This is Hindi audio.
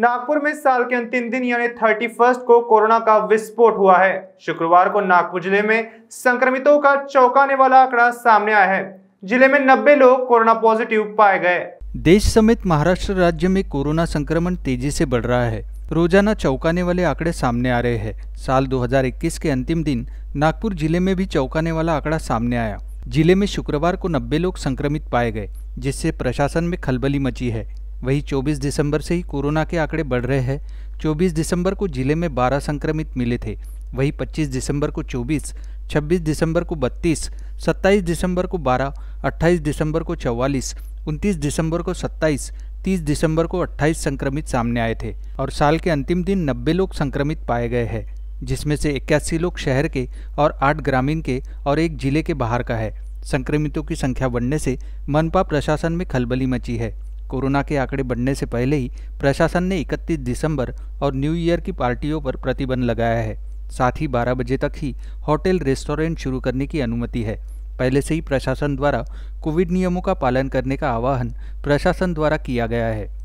नागपुर में साल के अंतिम दिन यानी थर्टी फर्स्ट को कोरोना का विस्फोट हुआ है शुक्रवार को नागपुर जिले में संक्रमितों का चौंकाने वाला आंकड़ा सामने आया है जिले में नब्बे लोग कोरोना पॉजिटिव पाए गए देश समेत महाराष्ट्र राज्य में कोरोना संक्रमण तेजी से बढ़ रहा है रोजाना चौंकाने वाले आंकड़े सामने आ रहे हैं साल 2021 के अंतिम दिन नागपुर जिले में भी चौंकाने वाला आंकड़ा सामने आया जिले में शुक्रवार को नब्बे लोग संक्रमित पाए गए जिससे प्रशासन में खलबली मची है वहीं 24 दिसंबर से ही कोरोना के आंकड़े बढ़ रहे हैं 24 दिसंबर को जिले में 12 संक्रमित मिले थे वहीं 25 दिसंबर को 24, 26 दिसंबर को 32, 27 दिसंबर को 12, 28 दिसंबर को 44, 29 दिसंबर को 27, 30 दिसंबर को 28 संक्रमित सामने आए थे और साल के अंतिम दिन 90 लोग संक्रमित पाए गए हैं जिसमें से इक्यासी लोग शहर के और आठ ग्रामीण के और एक जिले के बाहर का है संक्रमितों की संख्या बढ़ने से मनपा प्रशासन में खलबली मची है कोरोना के आंकड़े बढ़ने से पहले ही प्रशासन ने 31 दिसंबर और न्यू ईयर की पार्टियों पर प्रतिबंध लगाया है साथ ही 12 बजे तक ही होटल रेस्टोरेंट शुरू करने की अनुमति है पहले से ही प्रशासन द्वारा कोविड नियमों का पालन करने का आह्वान प्रशासन द्वारा किया गया है